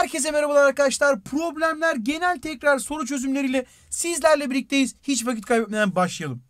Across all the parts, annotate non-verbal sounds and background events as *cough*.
Herkese merhabalar arkadaşlar. Problemler genel tekrar soru çözümleriyle sizlerle birlikteyiz. Hiç vakit kaybetmeden başlayalım.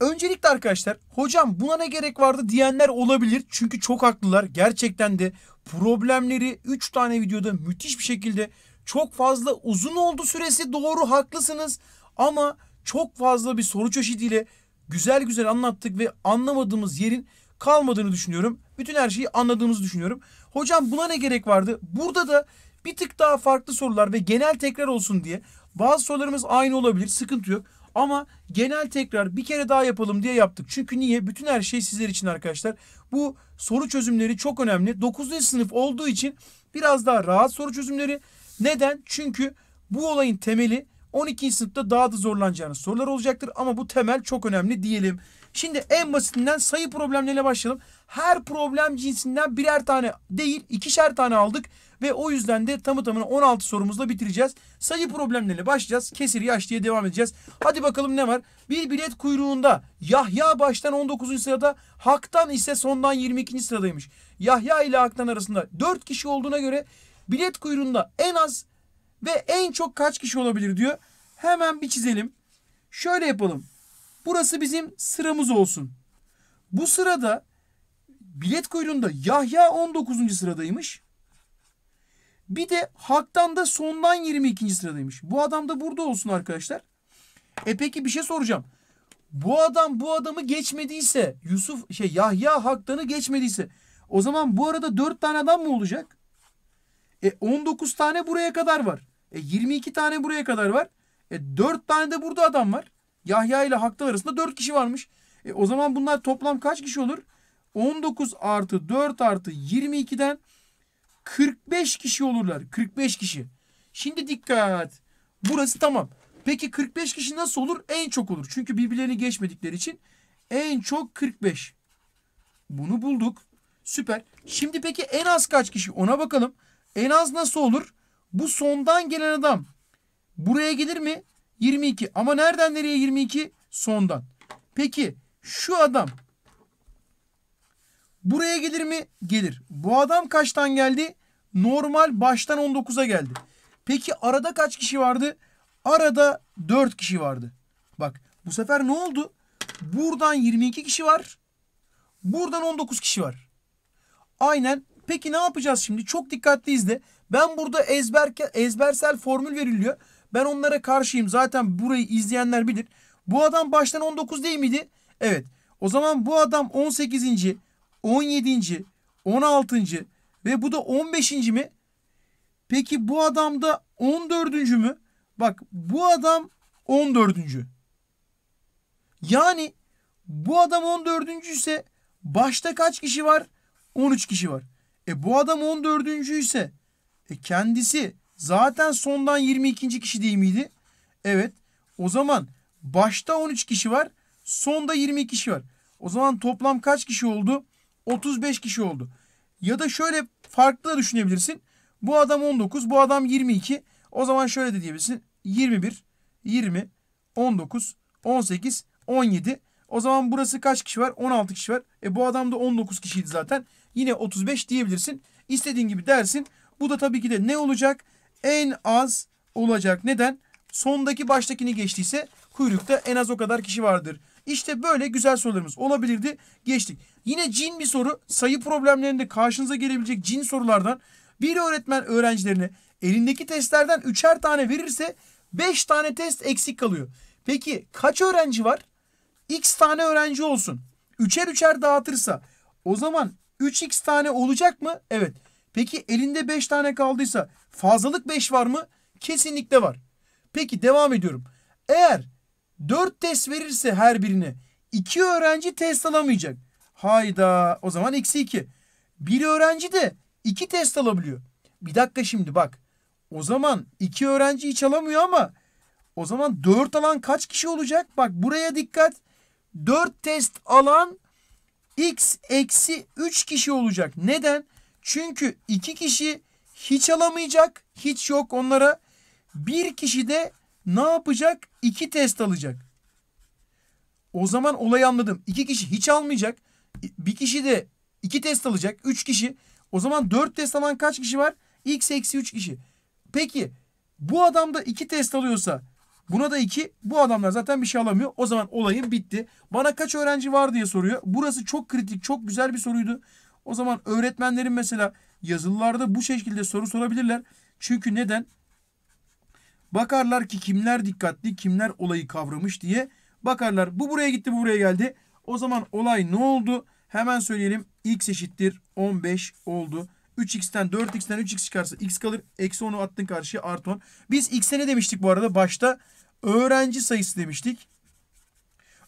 Öncelikle arkadaşlar hocam buna ne gerek vardı diyenler olabilir. Çünkü çok haklılar. Gerçekten de problemleri 3 tane videoda müthiş bir şekilde çok fazla uzun oldu süresi doğru haklısınız. Ama çok fazla bir soru çeşidiyle güzel güzel anlattık ve anlamadığımız yerin kalmadığını düşünüyorum. Bütün her şeyi anladığımızı düşünüyorum. Hocam buna ne gerek vardı? Burada da bir tık daha farklı sorular ve genel tekrar olsun diye bazı sorularımız aynı olabilir. Sıkıntı yok. Ama genel tekrar bir kere daha yapalım diye yaptık. Çünkü niye? Bütün her şey sizler için arkadaşlar. Bu soru çözümleri çok önemli. 9. sınıf olduğu için biraz daha rahat soru çözümleri. Neden? Çünkü bu olayın temeli 12. sınıfta daha da zorlanacağınız sorular olacaktır. Ama bu temel çok önemli diyelim. Şimdi en basitinden sayı problemleriyle başlayalım. Her problem cinsinden birer tane değil ikişer tane aldık. Ve o yüzden de tamı tamına 16 sorumuzla bitireceğiz. Sayı problemleriyle başlayacağız. Kesir yaş diye devam edeceğiz. Hadi bakalım ne var? Bir bilet kuyruğunda Yahya baştan 19. sırada Hak'tan ise sondan 22. sıradaymış. Yahya ile Hak'tan arasında 4 kişi olduğuna göre bilet kuyruğunda en az ve en çok kaç kişi olabilir diyor. Hemen bir çizelim. Şöyle yapalım. Burası bizim sıramız olsun. Bu sırada bilet kuyruğunda Yahya 19. sıradaymış. Bir de Hak'tan da sondan 22. sıradaymış. Bu adam da burada olsun arkadaşlar. E peki bir şey soracağım. Bu adam bu adamı geçmediyse Yusuf şey Yahya Hak'tan'ı geçmediyse o zaman bu arada 4 tane adam mı olacak? E 19 tane buraya kadar var. E 22 tane buraya kadar var. E, 4 tane de burada adam var. Yahya ile Haktan arasında dört kişi varmış. E, o zaman bunlar toplam kaç kişi olur? 19 artı 4 artı 22'den 45 kişi olurlar. 45 kişi. Şimdi dikkat. Burası tamam. Peki 45 kişi nasıl olur? En çok olur. Çünkü birbirlerini geçmedikleri için en çok 45. Bunu bulduk. Süper. Şimdi peki en az kaç kişi? Ona bakalım. En az nasıl olur? Bu sondan gelen adam Buraya gelir mi? 22. Ama nereden nereye 22? Sondan. Peki şu adam buraya gelir mi? Gelir. Bu adam kaçtan geldi? Normal baştan 19'a geldi. Peki arada kaç kişi vardı? Arada 4 kişi vardı. Bak bu sefer ne oldu? Buradan 22 kişi var. Buradan 19 kişi var. Aynen. Peki ne yapacağız şimdi? Çok dikkatli izle. Ben burada ezber, ezbersel formül veriliyor. Ben onlara karşıyım. Zaten burayı izleyenler bilir. Bu adam baştan 19 değil miydi? Evet. O zaman bu adam 18. 17. 16. ve bu da 15. mi? Peki bu adam da 14. mü? Bak bu adam 14. Yani bu adam 14. ise başta kaç kişi var? 13 kişi var. E bu adam 14. ise e kendisi Zaten sondan 22. kişi değil miydi? Evet. O zaman başta 13 kişi var. Sonda 22 kişi var. O zaman toplam kaç kişi oldu? 35 kişi oldu. Ya da şöyle farklı da düşünebilirsin. Bu adam 19, bu adam 22. O zaman şöyle de diyebilirsin. 21, 20, 19, 18, 17. O zaman burası kaç kişi var? 16 kişi var. E bu adam da 19 kişiydi zaten. Yine 35 diyebilirsin. İstediğin gibi dersin. Bu da tabii ki de ne olacak? en az olacak. Neden? Sondaki baştakini geçtiyse kuyrukta en az o kadar kişi vardır. İşte böyle güzel sorularımız olabilirdi. Geçtik. Yine cin bir soru. Sayı problemlerinde karşınıza gelebilecek cin sorulardan bir öğretmen öğrencilerine elindeki testlerden üçer tane verirse beş tane test eksik kalıyor. Peki kaç öğrenci var? X tane öğrenci olsun. Üçer üçer dağıtırsa o zaman 3x tane olacak mı? Evet. Peki elinde 5 tane kaldıysa Fazlalık 5 var mı? Kesinlikle var. Peki devam ediyorum. Eğer 4 test verirse her birine 2 öğrenci test alamayacak. Hayda o zaman eksi 2. Bir öğrenci de 2 test alabiliyor. Bir dakika şimdi bak. O zaman 2 öğrenci hiç alamıyor ama o zaman 4 alan kaç kişi olacak? Bak buraya dikkat. 4 test alan x eksi 3 kişi olacak. Neden? Çünkü 2 kişi hiç alamayacak. Hiç yok onlara. Bir kişi de ne yapacak? İki test alacak. O zaman olayı anladım. İki kişi hiç almayacak. Bir kişi de iki test alacak. Üç kişi. O zaman dört test alan kaç kişi var? X eksi üç kişi. Peki bu adam da iki test alıyorsa buna da iki. Bu adamlar zaten bir şey alamıyor. O zaman olayım bitti. Bana kaç öğrenci var diye soruyor. Burası çok kritik, çok güzel bir soruydu. O zaman öğretmenlerin mesela yazılılarda bu şekilde soru sorabilirler. Çünkü neden? Bakarlar ki kimler dikkatli, kimler olayı kavramış diye bakarlar. Bu buraya gitti, bu buraya geldi. O zaman olay ne oldu? Hemen söyleyelim. X eşittir 15 oldu. 3x'ten 4x'ten 3x çıkarsa x kalır. Eksi 10'u attın karşıya artı 10. Biz x'e ne demiştik bu arada? Başta öğrenci sayısı demiştik.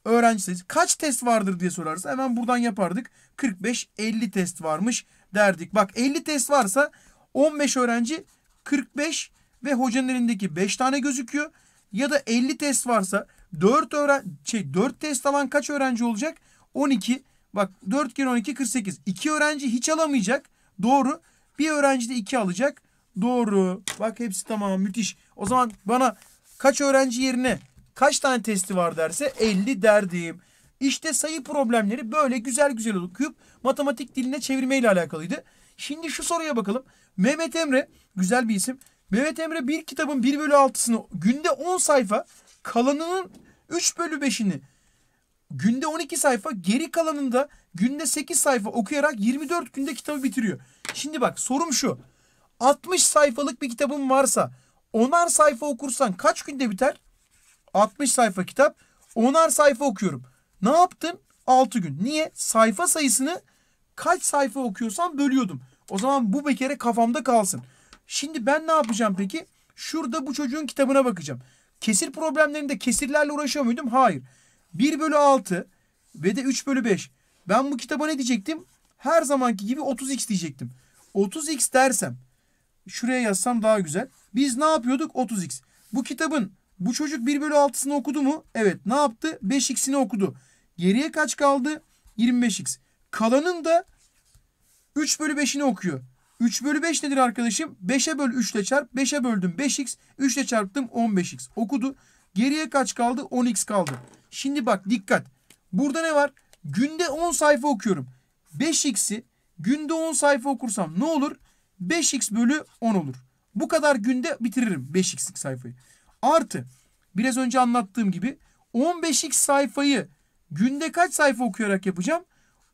Öğrenci sayısı. Kaç test vardır diye sorarsa hemen buradan yapardık. 45-50 test varmış derdik. Bak 50 test varsa 15 öğrenci 45 ve hocanın elindeki 5 tane gözüküyor. Ya da 50 test varsa 4 öğren şey 4 test alan kaç öğrenci olacak? 12. Bak 4 kere 12 48. 2 öğrenci hiç alamayacak. Doğru. Bir öğrenci de 2 alacak. Doğru. Bak hepsi tamam müthiş. O zaman bana kaç öğrenci yerine kaç tane testi var derse 50 derdim. İşte sayı problemleri böyle güzel güzel okuyup matematik diline çevirmeyle alakalıydı. Şimdi şu soruya bakalım. Mehmet Emre güzel bir isim. Mehmet Emre bir kitabın 1 bölü 6'sını günde 10 sayfa kalanının 3 bölü 5'ini günde 12 sayfa geri kalanında günde 8 sayfa okuyarak 24 günde kitabı bitiriyor. Şimdi bak sorum şu. 60 sayfalık bir kitabın varsa onar sayfa okursan kaç günde biter? 60 sayfa kitap onar sayfa okuyorum. Ne yaptım? 6 gün. Niye? Sayfa sayısını kaç sayfa okuyorsam bölüyordum. O zaman bu bir kere kafamda kalsın. Şimdi ben ne yapacağım peki? Şurada bu çocuğun kitabına bakacağım. Kesir problemlerinde kesirlerle uğraşıyor muydum? Hayır. 1 bölü 6 ve de 3 bölü 5. Ben bu kitaba ne diyecektim? Her zamanki gibi 30x diyecektim. 30x dersem şuraya yazsam daha güzel. Biz ne yapıyorduk? 30x. Bu kitabın bu çocuk 1 bölü 6'sını okudu mu? Evet. Ne yaptı? 5x'ini okudu. Geriye kaç kaldı? 25x. Kalanın da 3 bölü 5'ini okuyor. 3 bölü 5 nedir arkadaşım? 5'e böl 3 ile çarp. 5'e böldüm 5x. 3 ile çarptım 15x. Okudu. Geriye kaç kaldı? 10x kaldı. Şimdi bak dikkat. Burada ne var? Günde 10 sayfa okuyorum. 5x'i günde 10 sayfa okursam ne olur? 5x bölü 10 olur. Bu kadar günde bitiririm 5x'lik sayfayı. Artı biraz önce anlattığım gibi 15x sayfayı Günde kaç sayfa okuyarak yapacağım?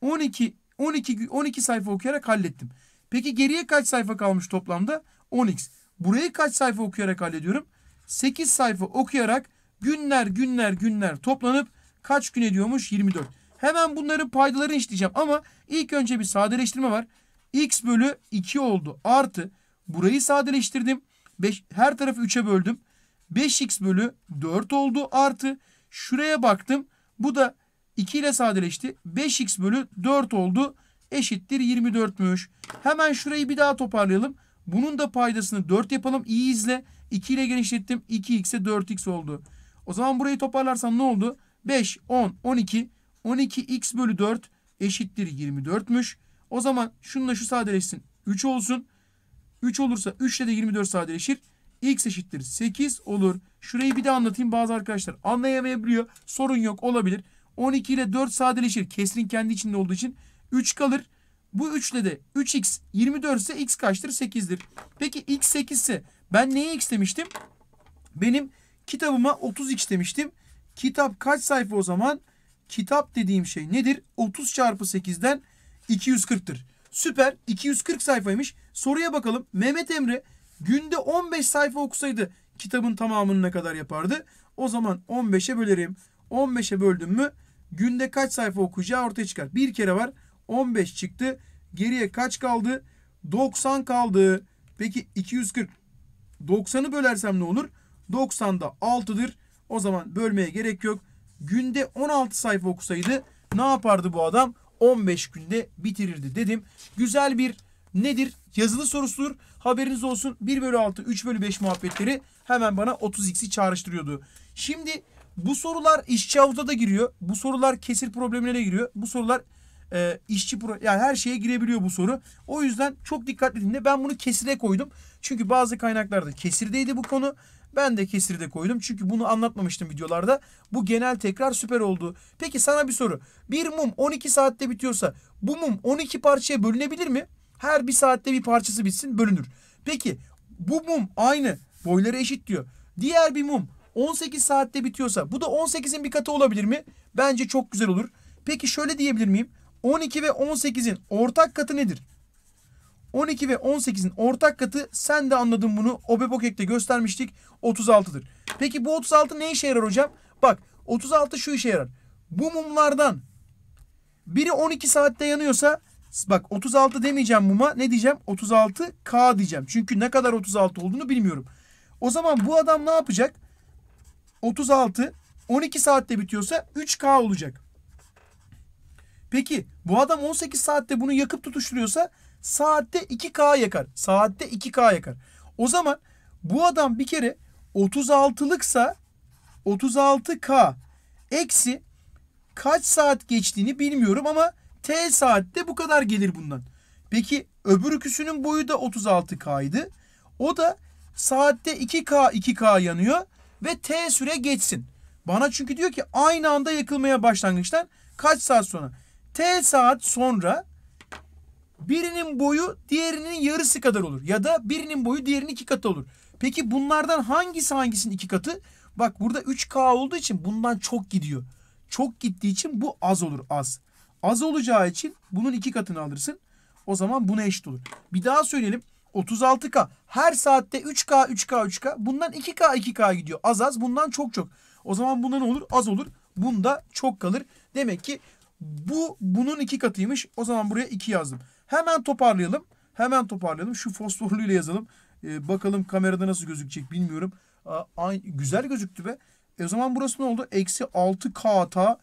12 12 12 sayfa okuyarak hallettim. Peki geriye kaç sayfa kalmış toplamda? 10x. Burayı kaç sayfa okuyarak hallediyorum? 8 sayfa okuyarak günler günler günler toplanıp kaç gün ediyormuş? 24. Hemen bunların paydalarını işleyeceğim ama ilk önce bir sadeleştirme var. x bölü 2 oldu artı burayı sadeleştirdim. 5, her tarafı 3'e böldüm. 5x bölü 4 oldu artı şuraya baktım. Bu da 2 ile sadeleşti. 5x bölü 4 oldu. Eşittir 24'müş. Hemen şurayı bir daha toparlayalım. Bunun da paydasını 4 yapalım. İyi izle. 2 ile genişlettim. 2x'e 4x oldu. O zaman burayı toparlarsam ne oldu? 5, 10, 12. 12x bölü 4 eşittir 24'müş. O zaman şununla şu sadeleşsin. 3 olsun. 3 olursa 3 ile de 24 sadeleşir. X eşittir 8 olur. Şurayı bir de anlatayım. Bazı arkadaşlar anlayamayabiliyor. Sorun yok olabilir. 12 ile 4 sadeleşir. Kesrin kendi içinde olduğu için 3 kalır. Bu 3 ile de 3x 24 ise x kaçtır? 8'dir. Peki x 8 ise ben neye x demiştim? Benim kitabıma 30x demiştim. Kitap kaç sayfa o zaman? Kitap dediğim şey nedir? 30 çarpı 8'den 240'tır. Süper 240 sayfaymış. Soruya bakalım. Mehmet Emre günde 15 sayfa okusaydı kitabın tamamını ne kadar yapardı? O zaman 15'e bölerim. 15'e böldüm mü günde kaç sayfa okuyacağı ortaya çıkar. Bir kere var 15 çıktı. Geriye kaç kaldı? 90 kaldı. Peki 240. 90'ı bölersem ne olur? 90'da 6'dır. O zaman bölmeye gerek yok. Günde 16 sayfa okusaydı ne yapardı bu adam? 15 günde bitirirdi dedim. Güzel bir nedir? Yazılı sorusudur. Haberiniz olsun 1 bölü 6, 3 bölü 5 muhabbetleri hemen bana 30x'i çağrıştırıyordu. Şimdi bu sorular işçi havuza da giriyor. Bu sorular kesir problemine de giriyor. Bu sorular e, işçi pro yani her şeye girebiliyor bu soru. O yüzden çok dikkatli dinle. Ben bunu kesire koydum. Çünkü bazı kaynaklarda kesirdeydi bu konu. Ben de kesirde koydum. Çünkü bunu anlatmamıştım videolarda. Bu genel tekrar süper oldu. Peki sana bir soru. Bir mum 12 saatte bitiyorsa bu mum 12 parçaya bölünebilir mi? Her bir saatte bir parçası bitsin bölünür. Peki bu mum aynı boyları eşit diyor. Diğer bir mum 18 saatte bitiyorsa bu da 18'in bir katı olabilir mi? Bence çok güzel olur. Peki şöyle diyebilir miyim? 12 ve 18'in ortak katı nedir? 12 ve 18'in ortak katı sen de anladın bunu. Obebokek'te göstermiştik. 36'dır. Peki bu 36 ne işe yarar hocam? Bak 36 şu işe yarar. Bu mumlardan biri 12 saatte yanıyorsa bak 36 demeyeceğim muma ne diyeceğim? 36K diyeceğim. Çünkü ne kadar 36 olduğunu bilmiyorum. O zaman bu adam ne yapacak? 36 12 saatte bitiyorsa 3K olacak. Peki bu adam 18 saatte bunu yakıp tutuşturuyorsa saatte 2K yakar. Saatte 2K yakar. O zaman bu adam bir kere 36'lıksa 36K eksi kaç saat geçtiğini bilmiyorum ama T saatte bu kadar gelir bundan. Peki öbür öküsünün boyu da 36K'ydı. O da saatte 2K 2K yanıyor ve T süre geçsin. Bana çünkü diyor ki aynı anda yakılmaya başlangıçtan kaç saat sonra? T saat sonra birinin boyu diğerinin yarısı kadar olur. Ya da birinin boyu diğerinin iki katı olur. Peki bunlardan hangisi hangisinin iki katı? Bak burada 3K olduğu için bundan çok gidiyor. Çok gittiği için bu az olur az. Az olacağı için bunun iki katını alırsın. O zaman buna eşit olur. Bir daha söyleyelim. 36K. Her saatte 3K, 3K, 3K. Bundan 2K, 2K gidiyor. Az az. Bundan çok çok. O zaman bunda ne olur? Az olur. Bunda çok kalır. Demek ki bu bunun iki katıymış. O zaman buraya 2 yazdım. Hemen toparlayalım. Hemen toparlayalım. Şu fosforluyla yazalım. Ee, bakalım kamerada nasıl gözükecek bilmiyorum. Aa, güzel gözüktü be. E o zaman burası ne oldu? Eksi 6K ta.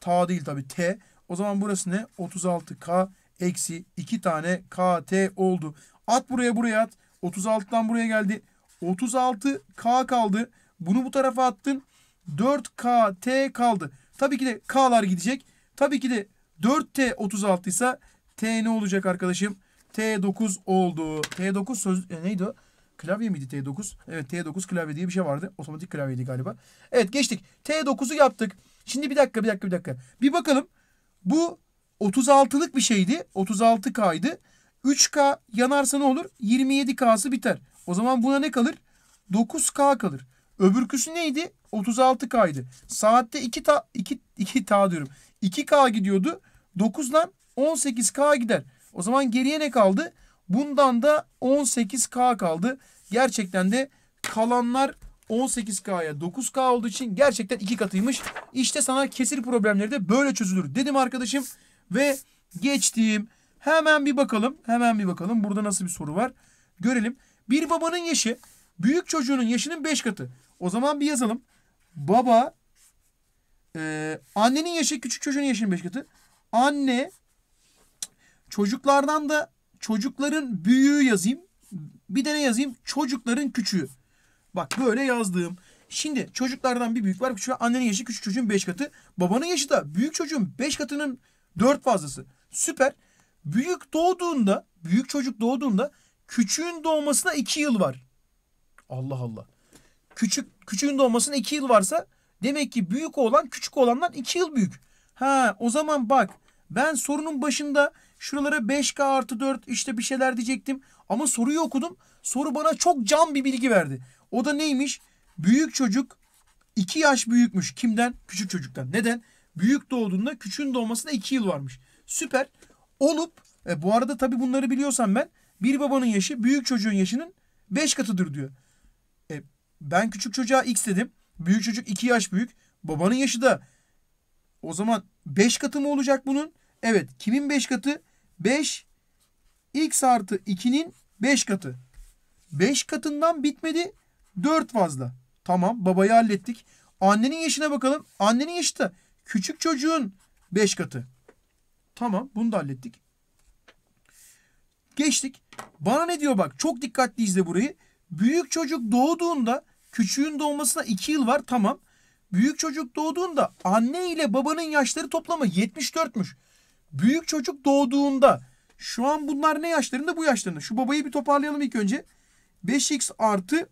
Ta değil tabi T. O zaman burası ne? 36K eksi 2 tane KT oldu. At buraya buraya at. 36'dan buraya geldi. 36K kaldı. Bunu bu tarafa attın. 4K T kaldı. Tabii ki de K'lar gidecek. Tabii ki de 4T 36 ise T ne olacak arkadaşım? T9 oldu. T9 söz e, neydi o? Klavye miydi T9? Evet T9 klavye diye bir şey vardı. Otomatik klavyeydi galiba. Evet geçtik. T9'u yaptık. Şimdi bir dakika bir dakika bir dakika. Bir bakalım. Bu 36'lık bir şeydi. 36K'ydı. 3K yanarsa ne olur? 27K'sı biter. O zaman buna ne kalır? 9K kalır. Öbürküsü neydi? 36K'ydı. Saatte 2 ta 2 2 ta diyorum. 2K gidiyordu. 9'dan 18K gider. O zaman geriye ne kaldı? Bundan da 18K kaldı. Gerçekten de kalanlar 18K'ya 9K olduğu için gerçekten iki katıymış. İşte sana kesir problemleri de böyle çözülür dedim arkadaşım. Ve geçtiğim Hemen bir bakalım. Hemen bir bakalım. Burada nasıl bir soru var? Görelim. Bir babanın yaşı büyük çocuğunun yaşının 5 katı. O zaman bir yazalım. Baba e, annenin yaşı küçük çocuğun yaşının 5 katı. Anne çocuklardan da çocukların büyüğü yazayım. Bir de ne yazayım? Çocukların küçüğü. Bak böyle yazdım. Şimdi çocuklardan bir büyük var. Küçük annenin yaşı küçük çocuğun 5 katı. Babanın yaşı da büyük çocuğun 5 katının 4 fazlası. Süper. Büyük doğduğunda, büyük çocuk doğduğunda küçüğün doğmasına iki yıl var. Allah Allah. Küçük küçüğün doğmasına iki yıl varsa demek ki büyük olan küçük olandan iki yıl büyük. Ha o zaman bak ben sorunun başında şuralara 5K artı 4 işte bir şeyler diyecektim. Ama soruyu okudum. Soru bana çok cam bir bilgi verdi. O da neymiş? Büyük çocuk 2 yaş büyükmüş. Kimden? Küçük çocuktan. Neden? Büyük doğduğunda küçüğün doğmasına 2 yıl varmış. Süper olup e, bu arada tabii bunları biliyorsam ben bir babanın yaşı büyük çocuğun yaşının 5 katıdır diyor. E, ben küçük çocuğa x dedim. Büyük çocuk 2 yaş büyük. Babanın yaşı da o zaman 5 katı mı olacak bunun? Evet. Kimin 5 katı? 5 x artı 2'nin 5 katı. 5 katından bitmedi. 4 fazla. Tamam babayı hallettik. Annenin yaşına bakalım. Annenin yaşı da küçük çocuğun 5 katı. Tamam bunu da hallettik. Geçtik. Bana ne diyor bak çok dikkatli izle burayı. Büyük çocuk doğduğunda küçüğün doğmasına 2 yıl var tamam. Büyük çocuk doğduğunda anne ile babanın yaşları toplamı 74'müş. Büyük çocuk doğduğunda şu an bunlar ne yaşlarında bu yaşlarında. Şu babayı bir toparlayalım ilk önce. 5x artı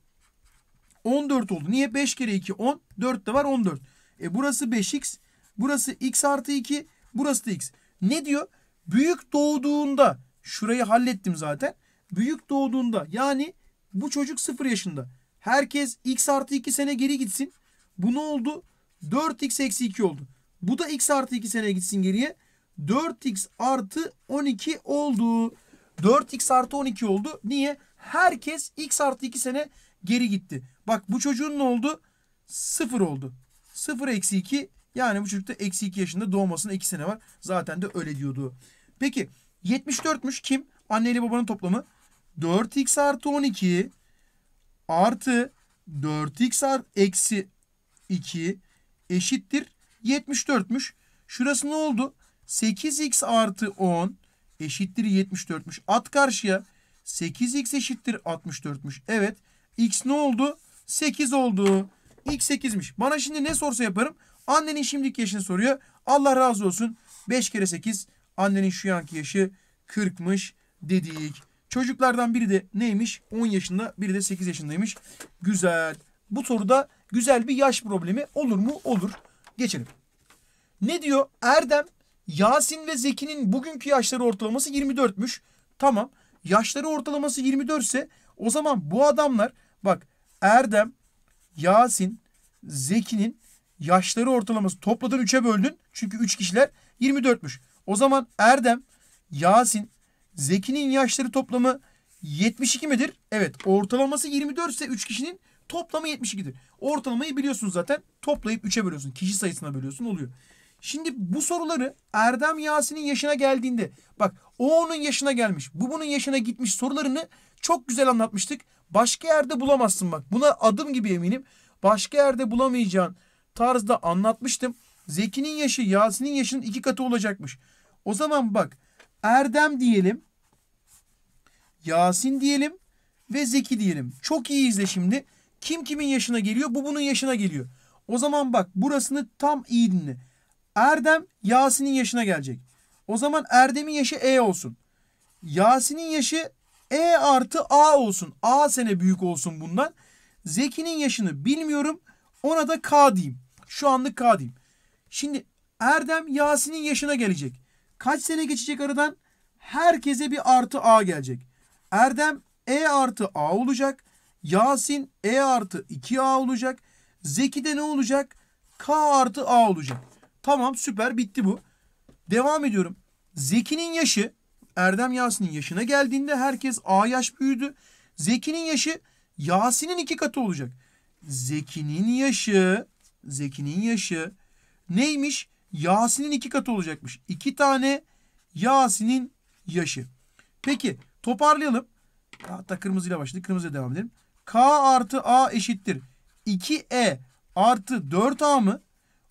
14 oldu. Niye? 5 kere 2 10. 4 de var 14. E burası 5x. Burası x artı 2. Burası da x. Ne diyor? Büyük doğduğunda şurayı hallettim zaten. Büyük doğduğunda yani bu çocuk 0 yaşında. Herkes x artı 2 sene geri gitsin. Bu ne oldu? 4x eksi 2 oldu. Bu da x artı 2 sene gitsin geriye. 4x artı 12 oldu. 4x artı 12 oldu. Niye? Herkes x artı 2 sene geri gitti. Bak bu çocuğun ne oldu? 0 oldu. 0 eksi 2 yani bu çocukta eksi 2 yaşında doğmasına 2 sene var. Zaten de öyle diyordu. Peki 74'müş kim? Anne ile babanın toplamı. 4x artı 12 artı 4x artı eksi 2 eşittir 74'müş. Şurası ne oldu? 8x artı 10 eşittir 74'müş. At karşıya 8x eşittir 64'müş. Evet. X ne oldu? 8 oldu. X 8'miş. Bana şimdi ne sorsa yaparım? Annenin şimdiki yaşını soruyor. Allah razı olsun. 5 kere 8 annenin şu anki yaşı 40'mış dedik. Çocuklardan biri de neymiş? 10 yaşında biri de 8 yaşındaymış. Güzel. Bu soruda güzel bir yaş problemi olur mu? Olur. Geçelim. Ne diyor? Erdem, Yasin ve Zeki'nin bugünkü yaşları ortalaması 24'müş. Tamam. Yaşları ortalaması 24 ise o zaman bu adamlar bak Erdem, Yasin, Zeki'nin yaşları ortalaması topladın 3'e böldün. Çünkü 3 kişiler 24'müş. O zaman Erdem, Yasin, Zeki'nin yaşları toplamı 72 midir? Evet. Ortalaması 24 ise 3 kişinin toplamı 72'dir. Ortalamayı biliyorsun zaten. Toplayıp 3'e bölüyorsun. Kişi sayısına bölüyorsun oluyor. Şimdi bu soruları Erdem Yasin'in yaşına geldiğinde bak o onun yaşına gelmiş bu bunun yaşına gitmiş sorularını çok güzel anlatmıştık. Başka yerde bulamazsın bak buna adım gibi eminim. Başka yerde bulamayacağın tarzda anlatmıştım. Zeki'nin yaşı Yasin'in yaşının iki katı olacakmış. O zaman bak Erdem diyelim. Yasin diyelim ve Zeki diyelim. Çok iyi izle şimdi. Kim kimin yaşına geliyor? Bu bunun yaşına geliyor. O zaman bak burasını tam iyi dinle. Erdem Yasin'in yaşına gelecek. O zaman Erdem'in yaşı E olsun. Yasin'in yaşı E artı A olsun. A sene büyük olsun bundan. Zeki'nin yaşını bilmiyorum. Ona da K diyeyim. Şu anlık K diyeyim. Şimdi Erdem Yasin'in yaşına gelecek. Kaç sene geçecek aradan? Herkese bir artı A gelecek. Erdem E artı A olacak. Yasin E artı 2A olacak. Zeki de ne olacak? K artı A olacak. Tamam süper bitti bu. Devam ediyorum. Zeki'nin yaşı Erdem Yasin'in yaşına geldiğinde herkes A yaş büyüdü. Zeki'nin yaşı Yasin'in iki katı olacak. Zeki'nin yaşı Zeki'nin yaşı neymiş? Yasin'in iki katı olacakmış. İki tane Yasin'in yaşı. Peki toparlayalım. Hatta kırmızıyla başladık. Kırmızıya devam edelim. K artı A eşittir. 2E artı 4A mı?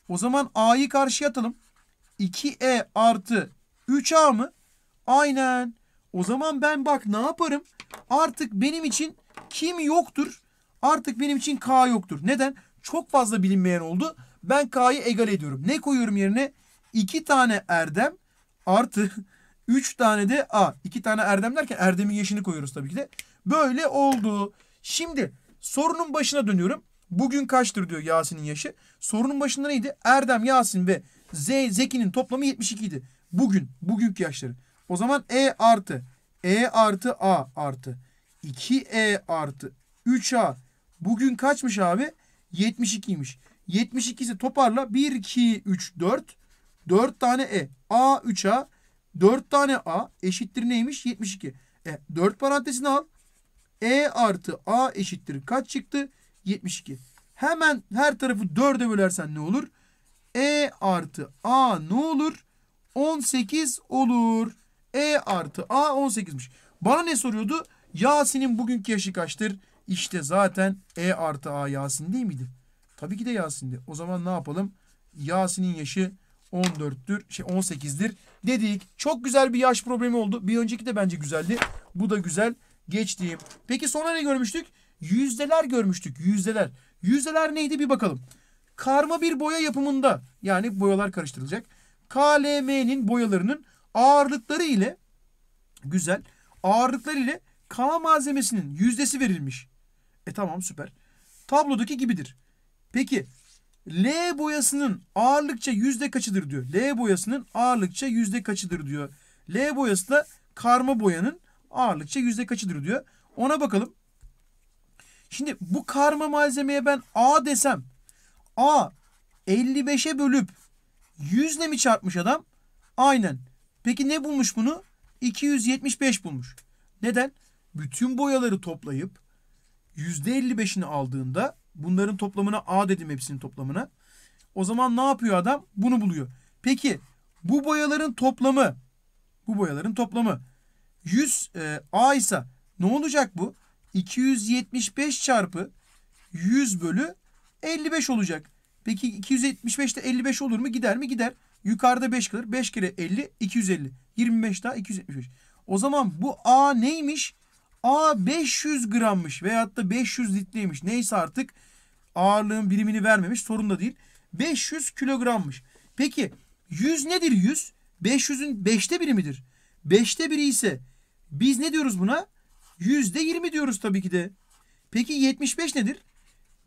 O zaman A'yı karşıya atalım. 2E artı 3A mı? Aynen. O zaman ben bak ne yaparım? Artık benim için kim yoktur? Artık benim için K yoktur. Neden? çok fazla bilinmeyen oldu. Ben K'yı egal ediyorum. Ne koyuyorum yerine? 2 tane erdem artı 3 *laughs* tane de A. 2 tane erdem derken erdemin yeşini koyuyoruz tabii ki de. Böyle oldu. Şimdi sorunun başına dönüyorum. Bugün kaçtır diyor Yasin'in yaşı. Sorunun başında neydi? Erdem, Yasin ve Z, Zeki'nin toplamı 72 idi. Bugün, bugünkü yaşları. O zaman E artı, E artı A artı, 2E artı, 3A. Bugün kaçmış abi? 72'ymiş. 72 ise toparla 1, 2, 3, 4. 4 tane E. A 3A. 4 tane A eşittir neymiş? 72. E, 4 parantezini al. E artı A eşittir. Kaç çıktı? 72. Hemen her tarafı 4'e bölersen ne olur? E artı A ne olur? 18 olur. E artı A 18'miş. Bana ne soruyordu? Yasin'in bugünkü yaşı kaçtır? İşte zaten E artı A Yasin değil miydi? Tabii ki de Yasin'di. O zaman ne yapalım? Yasin'in yaşı 14'tür, şey 18'dir dedik. Çok güzel bir yaş problemi oldu. Bir önceki de bence güzeldi. Bu da güzel. Geçtiğim. Peki sonra ne görmüştük? Yüzdeler görmüştük. Yüzdeler. Yüzdeler neydi bir bakalım. Karma bir boya yapımında yani boyalar karıştırılacak. KLM'nin boyalarının ağırlıkları ile güzel ağırlıkları ile K malzemesinin yüzdesi verilmiş. E tamam süper. Tablodaki gibidir. Peki L boyasının ağırlıkça yüzde kaçıdır diyor. L boyasının ağırlıkça yüzde kaçıdır diyor. L boyası da karma boyanın ağırlıkça yüzde kaçıdır diyor. Ona bakalım. Şimdi bu karma malzemeye ben A desem A 55'e bölüp 100 mi çarpmış adam? Aynen. Peki ne bulmuş bunu? 275 bulmuş. Neden? Bütün boyaları toplayıp %55'ini aldığında bunların toplamına A dedim hepsinin toplamına. O zaman ne yapıyor adam? Bunu buluyor. Peki bu boyaların toplamı bu boyaların toplamı 100 e, A ise ne olacak bu? 275 çarpı 100 bölü 55 olacak. Peki 275'te 55 olur mu? Gider mi? Gider. Yukarıda 5 kalır. 5 kere 50 250. 25 daha 275. O zaman bu A neymiş? A 500 grammış veyahut da 500 litreymiş. Neyse artık ağırlığın birimini vermemiş sorun da değil. 500 kilogrammış. Peki 100 nedir 100? 500'ün 5'te biri midir? 5'te biri ise biz ne diyoruz buna? %20 diyoruz tabii ki de. Peki 75 nedir?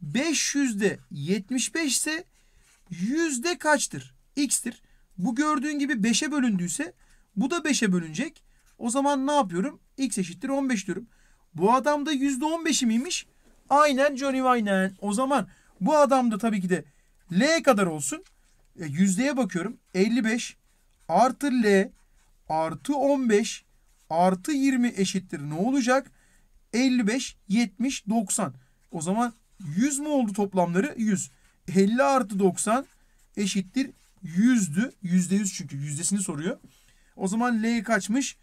500'de 75 ise yüzde kaçtır? X'tir. Bu gördüğün gibi 5'e bölündüyse bu da 5'e bölünecek. O zaman ne yapıyorum? X eşittir 15 diyorum. Bu adamda %15'i miymiş? Aynen Johnny aynen. O zaman bu adamda tabii ki de L kadar olsun. E, yüzdeye bakıyorum. 55 artı L artı 15 artı 20 eşittir ne olacak? 55, 70, 90. O zaman 100 mü oldu toplamları? 100. 50 artı 90 eşittir 100'dü. %100 çünkü yüzdesini soruyor. O zaman L kaçmış?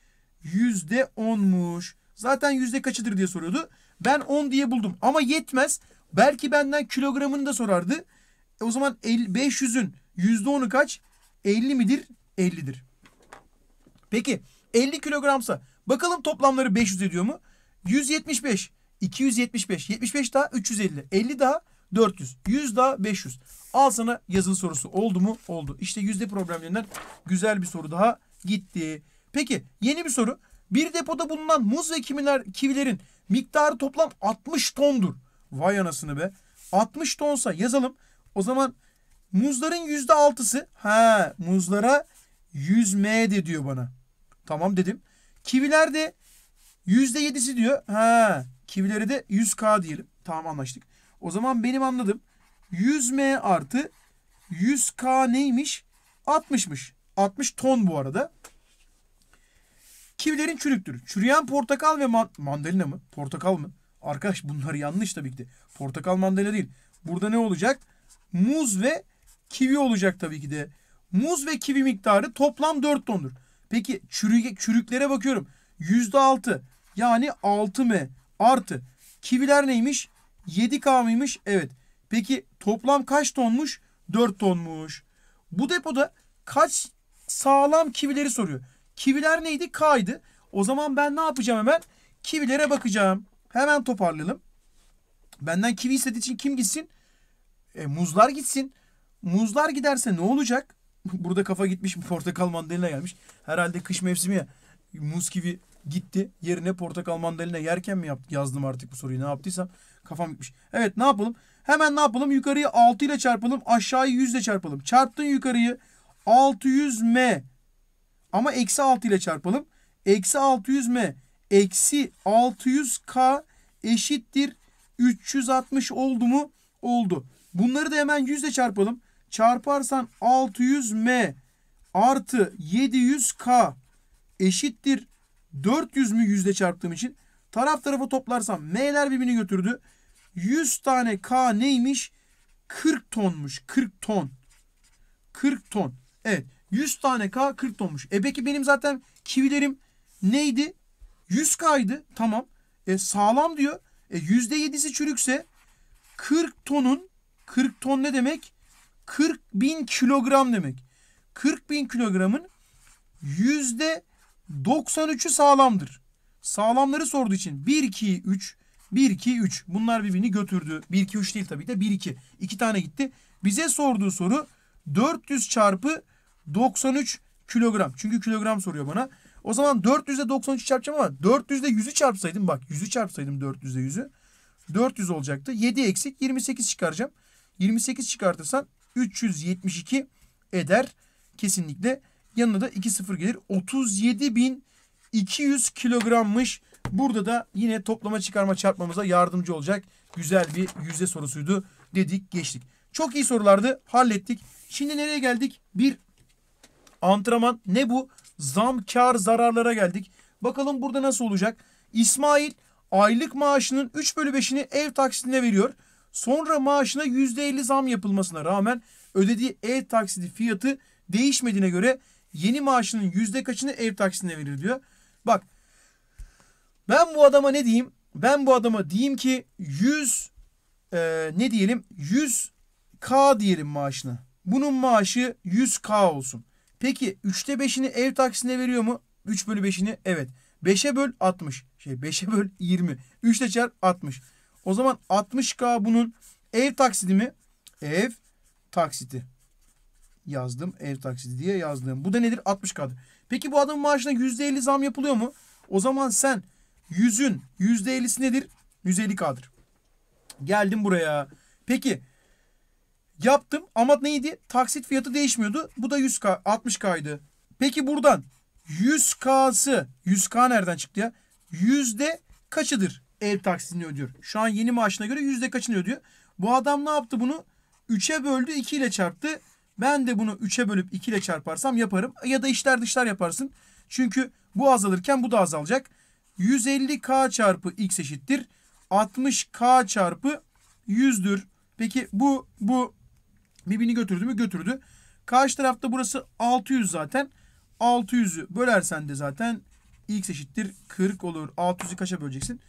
yüzde onmuş. Zaten yüzde kaçıdır diye soruyordu. Ben 10 diye buldum ama yetmez. Belki benden kilogramını da sorardı. E o zaman 500'ün yüzde onu kaç? 50 midir? 50'dir. Peki 50 kilogramsa bakalım toplamları 500 ediyor mu? 175, 275, 75 daha 350, 50 daha 400, 100 daha 500. Al sana yazılı sorusu oldu mu? Oldu. İşte yüzde problemlerinden güzel bir soru daha gitti. Peki yeni bir soru. Bir depoda bulunan muz ve kimiler, kivilerin miktarı toplam 60 tondur. Vay anasını be. 60 tonsa yazalım. O zaman muzların %6'sı ha muzlara 100 M de diyor bana. Tamam dedim. Kiviler de %7'si diyor. Ha kivileri de 100K diyelim. Tamam anlaştık. O zaman benim anladım. 100 M artı 100K neymiş? 60'mış. 60 ton bu arada. Kivilerin çürüktür. Çürüyen portakal ve man mandalina mı? Portakal mı? Arkadaş bunlar yanlış tabii ki de. Portakal mandalina değil. Burada ne olacak? Muz ve kivi olacak tabii ki de. Muz ve kivi miktarı toplam 4 tondur. Peki çürü çürüklere bakıyorum. %6 yani 6M artı. Kiviler neymiş? 7K mıymış? Evet. Peki toplam kaç tonmuş? 4 tonmuş. Bu depoda kaç sağlam kivileri soruyor. Kiviler neydi? K'ydı. O zaman ben ne yapacağım hemen? Kivilere bakacağım. Hemen toparlayalım. Benden kivi istediği için kim gitsin? E, muzlar gitsin. Muzlar giderse ne olacak? *laughs* Burada kafa gitmiş portakal mandalina gelmiş. Herhalde kış mevsimi ya. Muz kivi gitti. Yerine portakal mandalina yerken mi yaptı? yazdım artık bu soruyu ne yaptıysam. Kafam gitmiş. Evet ne yapalım? Hemen ne yapalım? Yukarıyı 6 ile çarpalım. Aşağıyı 100 ile çarpalım. Çarptın yukarıyı. 600 m ama eksi 6 ile çarpalım. Eksi 600m eksi 600k eşittir 360 oldu mu? Oldu. Bunları da hemen 100 ile çarpalım. Çarparsan 600m artı 700k eşittir 400 mü yüzde çarptığım için taraf tarafa toplarsam m'ler birbirini götürdü. 100 tane k neymiş? 40 tonmuş. 40 ton. 40 ton. Evet. 100 tane K 40 tonmuş. E peki benim zaten kivilerim neydi? 100 K'ydı. Tamam. E sağlam diyor. E %7'si çürükse 40 tonun 40 ton ne demek? 40 bin kilogram demek. 40 bin kilogramın yüzde 93'ü sağlamdır. Sağlamları sorduğu için 1, 2, 3, 1, 2, 3. Bunlar birbirini götürdü. 1, 2, 3 değil tabii de 1, 2. 2 tane gitti. Bize sorduğu soru 400 çarpı 93 kilogram. Çünkü kilogram soruyor bana. O zaman 400'e 93 çarpacağım ama 400'de 100'ü çarpsaydım bak 100'ü çarpsaydım 400'de 100'ü 400 olacaktı. 7 eksik 28 çıkaracağım. 28 çıkartırsan 372 eder. Kesinlikle yanına da 2 sıfır gelir. 37.200 kilogrammış. Burada da yine toplama çıkarma çarpmamıza yardımcı olacak güzel bir yüzde sorusuydu dedik geçtik. Çok iyi sorulardı hallettik. Şimdi nereye geldik? Bir antrenman ne bu? Zam kar zararlara geldik. Bakalım burada nasıl olacak? İsmail aylık maaşının 3 bölü 5'ini ev taksitine veriyor. Sonra maaşına %50 zam yapılmasına rağmen ödediği ev taksidi fiyatı değişmediğine göre yeni maaşının yüzde kaçını ev taksitine verir diyor. Bak ben bu adama ne diyeyim? Ben bu adama diyeyim ki 100 e, ne diyelim 100K diyelim maaşına. Bunun maaşı 100K olsun. Peki 3'te 5'ini ev taksine veriyor mu? 3 bölü 5'ini evet. 5'e böl 60. Şey 5'e *laughs* böl 20. 3 ile çarp 60. O zaman 60K bunun ev taksidi mi? Ev taksiti. Yazdım. Ev taksidi diye yazdım. Bu da nedir? 60K'dır. Peki bu adamın maaşına %50 zam yapılıyor mu? O zaman sen 100'ün %50'si nedir? 150K'dır. Geldim buraya. Peki Yaptım ama neydi? Taksit fiyatı değişmiyordu. Bu da 100K, 60K'ydı. Peki buradan 100K'sı, 100K nereden çıktı ya? Yüzde kaçıdır ev taksitini ödüyor? Şu an yeni maaşına göre yüzde kaçını ödüyor? Bu adam ne yaptı bunu? 3'e böldü 2 ile çarptı. Ben de bunu 3'e bölüp 2 ile çarparsam yaparım. Ya da işler dışlar yaparsın. Çünkü bu azalırken bu da azalacak. 150k çarpı x eşittir. 60k çarpı 100'dür. Peki bu bu Birbirini götürdü mü götürdü. Karşı tarafta burası 600 zaten. 600'ü bölersen de zaten x eşittir 40 olur. 600'ü kaça böleceksin?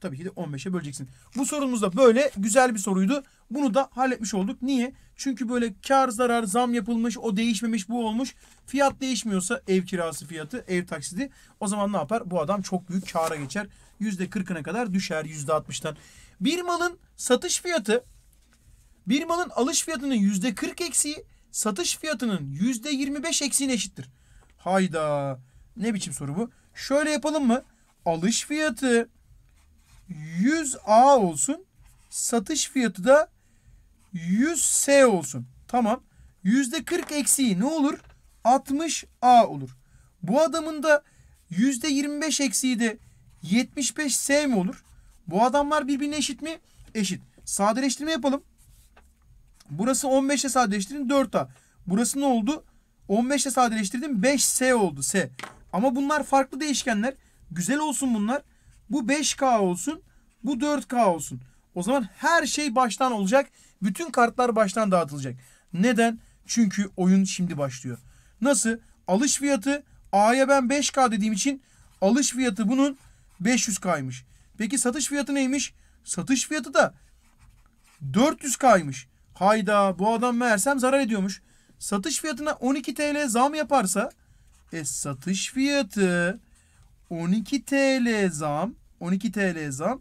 Tabii ki de 15'e böleceksin. Bu sorumuz da böyle güzel bir soruydu. Bunu da halletmiş olduk. Niye? Çünkü böyle kar zarar zam yapılmış, o değişmemiş, bu olmuş. Fiyat değişmiyorsa ev kirası fiyatı, ev taksidi o zaman ne yapar? Bu adam çok büyük kara geçer. %40'ına kadar düşer %60'tan. Bir malın satış fiyatı bir malın alış fiyatının yüzde 40 eksiği satış fiyatının yüzde 25 eksiğine eşittir. Hayda. Ne biçim soru bu? Şöyle yapalım mı? Alış fiyatı 100A olsun. Satış fiyatı da 100S olsun. Tamam. Yüzde 40 eksiği ne olur? 60A olur. Bu adamın da yüzde 25 eksiği de 75S mi olur? Bu adamlar birbirine eşit mi? Eşit. Sadeleştirme yapalım. Burası 15'e sadeleştirin 4A. Burası ne oldu? 15'e sadeleştirdim 5S oldu S. Ama bunlar farklı değişkenler. Güzel olsun bunlar. Bu 5K olsun. Bu 4K olsun. O zaman her şey baştan olacak. Bütün kartlar baştan dağıtılacak. Neden? Çünkü oyun şimdi başlıyor. Nasıl? Alış fiyatı A'ya ben 5K dediğim için alış fiyatı bunun 500K'ymış. Peki satış fiyatı neymiş? Satış fiyatı da 400K'ymış. Hayda bu adam meğersem zarar ediyormuş. Satış fiyatına 12 TL zam yaparsa e satış fiyatı 12 TL zam 12 TL zam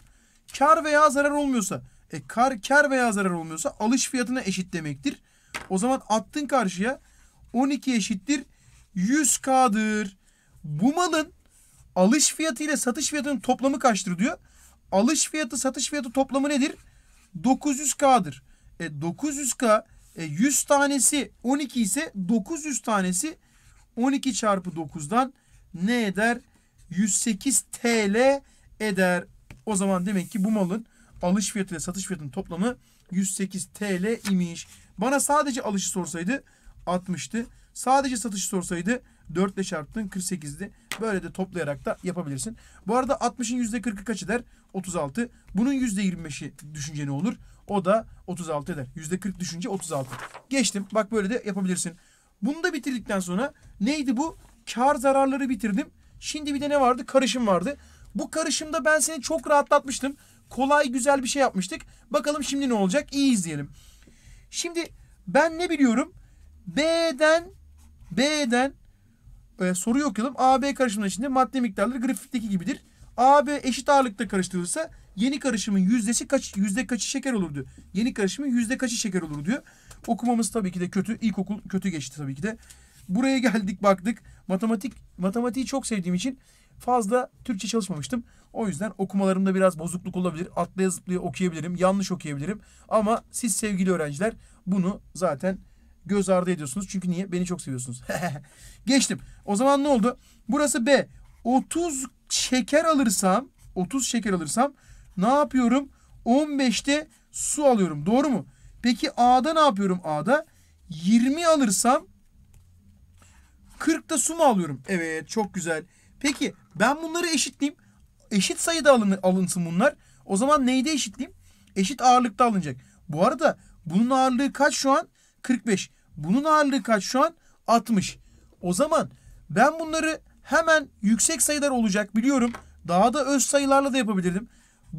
kar veya zarar olmuyorsa e kar kar veya zarar olmuyorsa alış fiyatına eşit demektir. O zaman attın karşıya 12 eşittir 100K'dır. Bu malın alış fiyatı ile satış fiyatının toplamı kaçtır diyor. Alış fiyatı satış fiyatı toplamı nedir? 900K'dır e, 900K e, 100 tanesi 12 ise 900 tanesi 12 çarpı 9'dan ne eder? 108 TL eder. O zaman demek ki bu malın alış fiyatı ile satış fiyatının toplamı 108 TL imiş. Bana sadece alışı sorsaydı 60'tı. Sadece satışı sorsaydı 4 ile çarptın 48'di. Böyle de toplayarak da yapabilirsin. Bu arada 60'ın %40'ı kaç eder? 36. Bunun %25'i düşünce ne olur? O da 36 eder. %40 düşünce 36. Geçtim. Bak böyle de yapabilirsin. Bunu da bitirdikten sonra neydi bu? Kar zararları bitirdim. Şimdi bir de ne vardı? Karışım vardı. Bu karışımda ben seni çok rahatlatmıştım. Kolay güzel bir şey yapmıştık. Bakalım şimdi ne olacak? İyi izleyelim. Şimdi ben ne biliyorum? B'den B'den e, soruyu okuyalım. AB karışımının içinde madde miktarları grafikteki gibidir. AB eşit ağırlıkta karıştırılırsa Yeni karışımın yüzdesi kaç yüzde kaçı şeker olur diyor. Yeni karışımın yüzde kaçı şeker olur diyor. Okumamız tabii ki de kötü. İlkokul kötü geçti tabii ki de. Buraya geldik baktık. Matematik matematiği çok sevdiğim için fazla Türkçe çalışmamıştım. O yüzden okumalarımda biraz bozukluk olabilir. Atlaya zıplaya okuyabilirim. Yanlış okuyabilirim. Ama siz sevgili öğrenciler bunu zaten göz ardı ediyorsunuz. Çünkü niye? Beni çok seviyorsunuz. *laughs* Geçtim. O zaman ne oldu? Burası B. 30 şeker alırsam 30 şeker alırsam ne yapıyorum? 15'te su alıyorum. Doğru mu? Peki A'da ne yapıyorum A'da? 20 alırsam 40'ta su mu alıyorum? Evet çok güzel. Peki ben bunları eşitleyeyim. Eşit sayıda alın, alınsın bunlar. O zaman neyde eşitleyeyim? Eşit ağırlıkta alınacak. Bu arada bunun ağırlığı kaç şu an? 45. Bunun ağırlığı kaç şu an? 60. O zaman ben bunları hemen yüksek sayılar olacak biliyorum. Daha da öz sayılarla da yapabilirdim.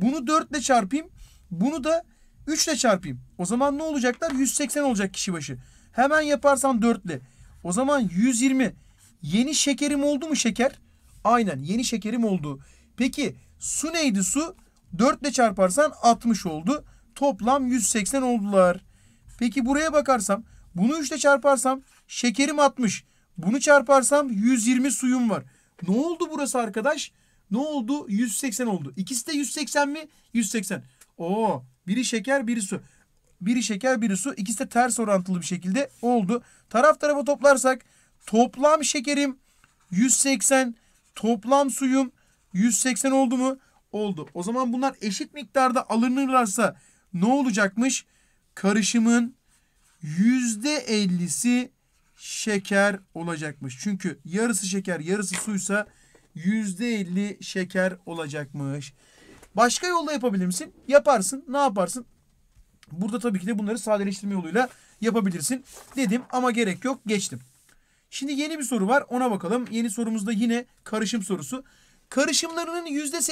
Bunu 4 ile çarpayım. Bunu da 3 ile çarpayım. O zaman ne olacaklar? 180 olacak kişi başı. Hemen yaparsam 4 ile. O zaman 120. Yeni şekerim oldu mu şeker? Aynen yeni şekerim oldu. Peki su neydi su? 4 ile çarparsan 60 oldu. Toplam 180 oldular. Peki buraya bakarsam bunu 3 ile çarparsam şekerim 60. Bunu çarparsam 120 suyum var. Ne oldu burası arkadaş? Ne oldu? 180 oldu. İkisi de 180 mi? 180. Oo, biri şeker, biri su. Biri şeker, biri su. İkisi de ters orantılı bir şekilde oldu. Taraf tarafa toplarsak toplam şekerim 180, toplam suyum 180 oldu mu? Oldu. O zaman bunlar eşit miktarda alınırlarsa ne olacakmış? Karışımın %50'si şeker olacakmış. Çünkü yarısı şeker, yarısı suysa %50 şeker olacakmış. Başka yolla yapabilir misin? Yaparsın. Ne yaparsın? Burada tabii ki de bunları sadeleştirme yoluyla yapabilirsin dedim ama gerek yok geçtim. Şimdi yeni bir soru var ona bakalım. Yeni sorumuzda yine karışım sorusu. Karışımlarının yüzde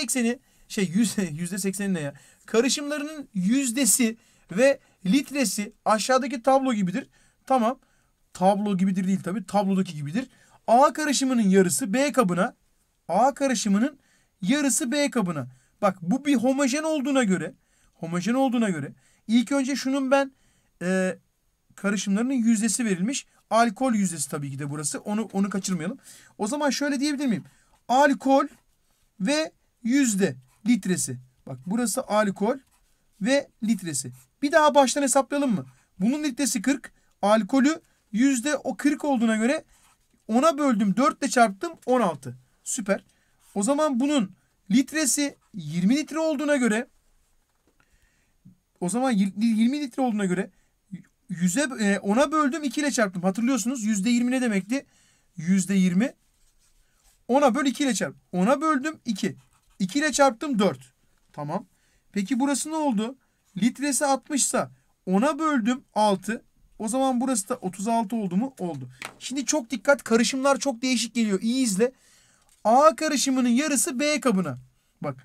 şey *laughs* yüzde ne ya? Karışımlarının yüzdesi ve litresi aşağıdaki tablo gibidir. Tamam tablo gibidir değil tabi tablodaki gibidir. A karışımının yarısı B kabına A karışımının yarısı B kabına. Bak bu bir homojen olduğuna göre homojen olduğuna göre ilk önce şunun ben e, karışımlarının yüzdesi verilmiş. Alkol yüzdesi tabii ki de burası. Onu onu kaçırmayalım. O zaman şöyle diyebilir miyim? Alkol ve yüzde litresi. Bak burası alkol ve litresi. Bir daha baştan hesaplayalım mı? Bunun litresi 40. Alkolü yüzde o 40 olduğuna göre ona böldüm 4 ile çarptım 16. Süper. O zaman bunun litresi 20 litre olduğuna göre o zaman 20 litre olduğuna göre 100'e 10'a e, böldüm 2 ile çarptım. Hatırlıyorsunuz %20 ne demekti? %20 10'a böl 2 ile çarp. 10'a böldüm 2. 2 ile çarptım 4. Tamam. Peki burası ne oldu? Litresi 60 ise 10'a böldüm 6. O zaman burası da 36 oldu mu? Oldu. Şimdi çok dikkat. Karışımlar çok değişik geliyor. İyi izle. A karışımının yarısı B kabına. Bak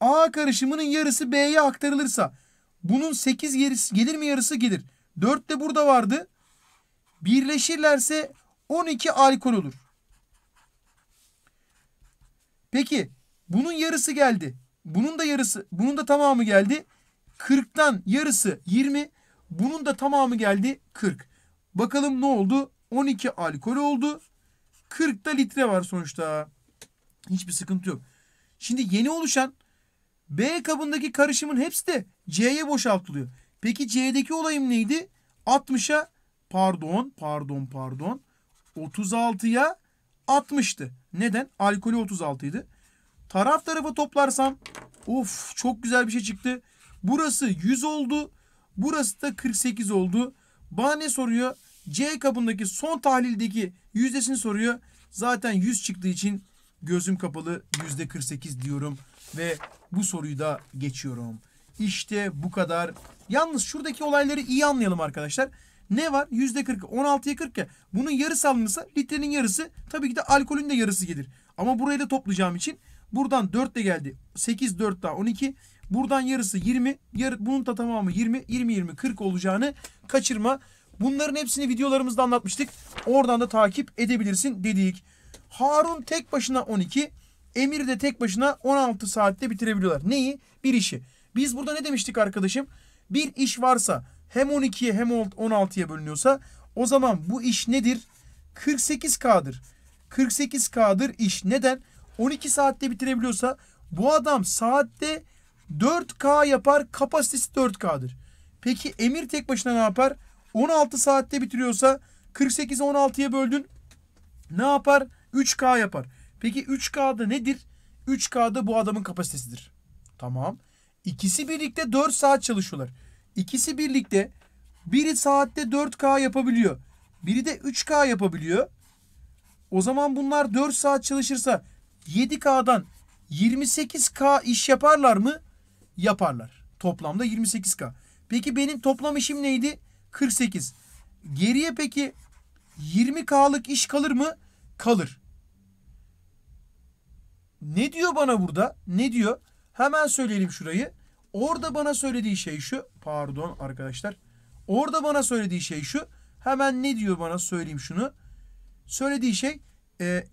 A karışımının yarısı B'ye aktarılırsa bunun 8 gerisi, gelir mi yarısı gelir. 4 de burada vardı. Birleşirlerse 12 alkol olur. Peki bunun yarısı geldi. Bunun da yarısı, bunun da tamamı geldi. 40'tan yarısı 20, bunun da tamamı geldi 40. Bakalım ne oldu? 12 alkol oldu. 40 da litre var sonuçta. Hiçbir sıkıntı yok. Şimdi yeni oluşan B kabındaki karışımın hepsi de C'ye boşaltılıyor. Peki C'deki olayım neydi? 60'a pardon pardon pardon 36'ya 60'tı. Neden? Alkolü 36'ydı. idi. Taraf tarafa toplarsam of çok güzel bir şey çıktı. Burası 100 oldu. Burası da 48 oldu. Bana ne soruyor? C kabındaki son tahlildeki yüzdesini soruyor. Zaten 100 çıktığı için Gözüm kapalı yüzde 48 diyorum ve bu soruyu da geçiyorum. İşte bu kadar. Yalnız şuradaki olayları iyi anlayalım arkadaşlar. Ne var? Yüzde 40. 16'ya 40 ya. Bunun yarısı alınırsa litrenin yarısı tabii ki de alkolün de yarısı gelir. Ama burayı da toplayacağım için buradan 4 de geldi. 8 4 daha 12. Buradan yarısı 20. Yarı, bunun da tamamı 20. 20 20 40 olacağını kaçırma. Bunların hepsini videolarımızda anlatmıştık. Oradan da takip edebilirsin dedik. Harun tek başına 12, Emir de tek başına 16 saatte bitirebiliyorlar. Neyi? Bir işi. Biz burada ne demiştik arkadaşım? Bir iş varsa hem 12'ye hem 16'ya bölünüyorsa o zaman bu iş nedir? 48K'dır. 48K'dır iş. Neden? 12 saatte bitirebiliyorsa bu adam saatte 4K yapar. Kapasitesi 4K'dır. Peki Emir tek başına ne yapar? 16 saatte bitiriyorsa 48'i 16'ya böldün. Ne yapar? 3K yapar. Peki 3K'da nedir? 3K'da bu adamın kapasitesidir. Tamam. İkisi birlikte 4 saat çalışıyorlar. İkisi birlikte biri saatte 4K yapabiliyor. Biri de 3K yapabiliyor. O zaman bunlar 4 saat çalışırsa 7K'dan 28K iş yaparlar mı? Yaparlar. Toplamda 28K. Peki benim toplam işim neydi? 48. Geriye peki 20K'lık iş kalır mı? Kalır. Ne diyor bana burada? Ne diyor? Hemen söyleyelim şurayı. Orada bana söylediği şey şu. Pardon arkadaşlar. Orada bana söylediği şey şu. Hemen ne diyor bana söyleyeyim şunu. Söylediği şey e,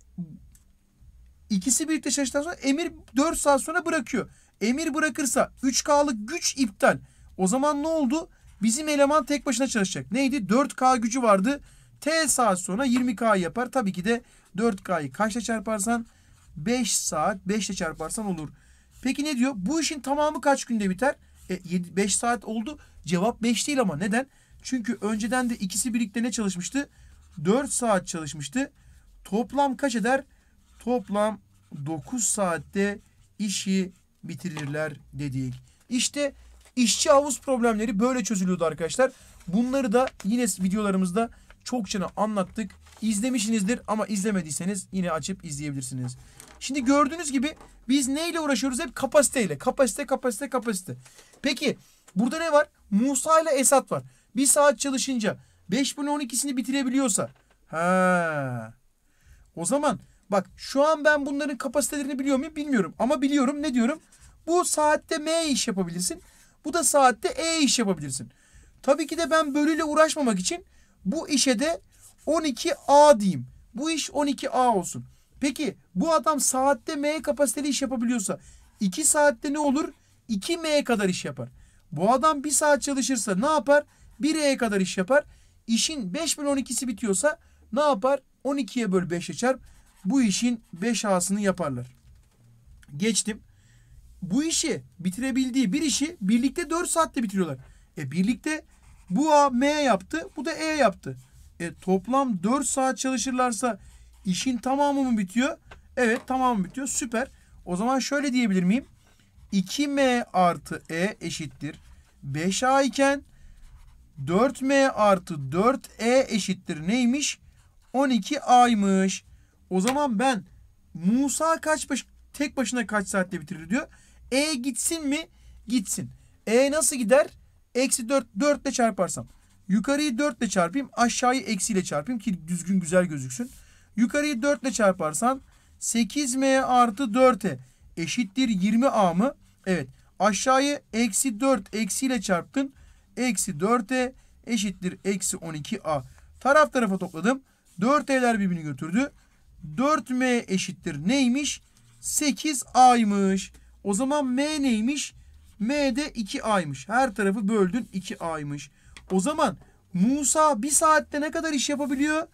ikisi birlikte çalıştıktan sonra emir 4 saat sonra bırakıyor. Emir bırakırsa 3K'lık güç iptal. O zaman ne oldu? Bizim eleman tek başına çalışacak. Neydi? 4K gücü vardı. T saat sonra 20K yapar. Tabii ki de 4K'yı kaçla çarparsan 5 saat 5 ile çarparsan olur. Peki ne diyor? Bu işin tamamı kaç günde biter? E, 5 saat oldu. Cevap 5 değil ama neden? Çünkü önceden de ikisi birlikte ne çalışmıştı? 4 saat çalışmıştı. Toplam kaç eder? Toplam 9 saatte işi bitirirler dedik. İşte işçi havuz problemleri böyle çözülüyordu arkadaşlar. Bunları da yine videolarımızda çokça anlattık izlemişsinizdir ama izlemediyseniz yine açıp izleyebilirsiniz. Şimdi gördüğünüz gibi biz neyle uğraşıyoruz? Hep kapasiteyle. Kapasite, kapasite, kapasite. Peki burada ne var? Musa ile Esat var. Bir saat çalışınca 5012'sini bitirebiliyorsa. Ha. O zaman bak şu an ben bunların kapasitelerini biliyor muyum bilmiyorum. Ama biliyorum ne diyorum? Bu saatte M iş yapabilirsin. Bu da saatte E iş yapabilirsin. Tabii ki de ben bölüyle uğraşmamak için bu işe de 12A diyeyim. Bu iş 12A olsun. Peki bu adam saatte M kapasiteli iş yapabiliyorsa 2 saatte ne olur? 2M kadar iş yapar. Bu adam 1 saat çalışırsa ne yapar? 1E kadar iş yapar. İşin 5 bitiyorsa ne yapar? 12'ye böl 5'e çarp. Bu işin 5A'sını yaparlar. Geçtim. Bu işi bitirebildiği bir işi birlikte 4 saatte bitiriyorlar. E birlikte bu A M yaptı, bu da E yaptı. E, toplam 4 saat çalışırlarsa işin tamamı mı bitiyor? Evet tamamı bitiyor. Süper. O zaman şöyle diyebilir miyim? 2M artı E eşittir 5A iken 4M artı 4E eşittir neymiş? 12A'ymış. O zaman ben Musa kaç baş, tek başına kaç saatte bitirir diyor. E gitsin mi? Gitsin. E nasıl gider? Eksi 4, 4 ile çarparsam. Yukarıyı 4 ile çarpayım. Aşağıyı eksiyle çarpayım ki düzgün güzel gözüksün. Yukarıyı 4 ile çarparsan 8m artı 4e eşittir 20a mı? Evet. Aşağıyı eksi 4 eksiyle çarptın. Eksi 4e eşittir eksi 12a. Taraf tarafa topladım. 4e'ler birbirini götürdü. 4m eşittir neymiş? 8a'ymış. O zaman m neymiş? m de 2a'ymış. Her tarafı böldün 2a'ymış. O zaman Musa bir saatte ne kadar iş yapabiliyor?